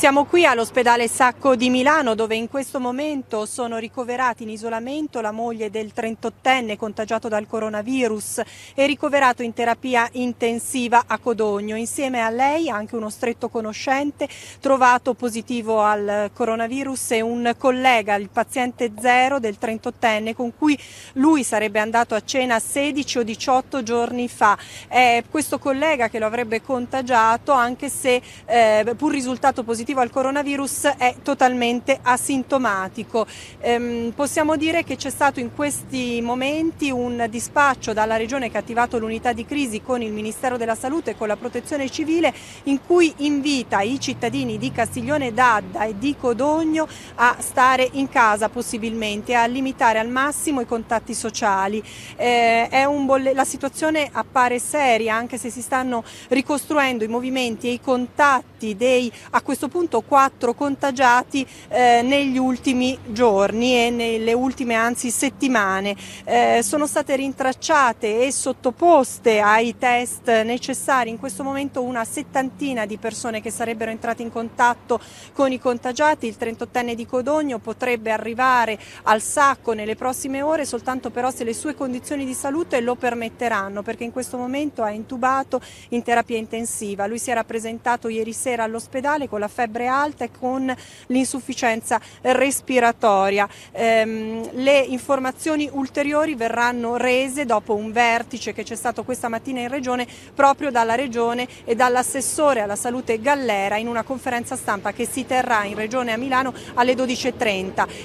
Siamo qui all'ospedale Sacco di Milano dove in questo momento sono ricoverati in isolamento la moglie del 38enne contagiato dal coronavirus e ricoverato in terapia intensiva a Codogno. Insieme a lei anche uno stretto conoscente trovato positivo al coronavirus e un collega, il paziente zero del 38enne con cui lui sarebbe andato a cena 16 o 18 giorni fa. È questo collega che lo avrebbe contagiato anche se eh, pur risultato positivo positivo al coronavirus è totalmente asintomatico. Ehm, possiamo dire che c'è stato in questi momenti un dispaccio dalla Regione che ha attivato l'unità di crisi con il Ministero della Salute e con la Protezione Civile in cui invita i cittadini di Castiglione d'Adda e di Codogno a stare in casa possibilmente, a limitare al massimo i contatti sociali. Eh, la situazione appare seria anche se si stanno ricostruendo i movimenti e i contatti dei a questo punto appunto quattro contagiati eh, negli ultimi giorni e nelle ultime anzi settimane. Eh, sono state rintracciate e sottoposte ai test necessari in questo momento una settantina di persone che sarebbero entrate in contatto con i contagiati. Il 38enne di Codogno potrebbe arrivare al sacco nelle prossime ore soltanto però se le sue condizioni di salute lo permetteranno perché in questo momento ha intubato in terapia intensiva. Lui si era presentato ieri sera all'ospedale con la febbre febbre alta e con l'insufficienza respiratoria. Ehm, le informazioni ulteriori verranno rese dopo un vertice che c'è stato questa mattina in regione proprio dalla regione e dall'assessore alla salute Gallera in una conferenza stampa che si terrà in regione a Milano alle 12.30.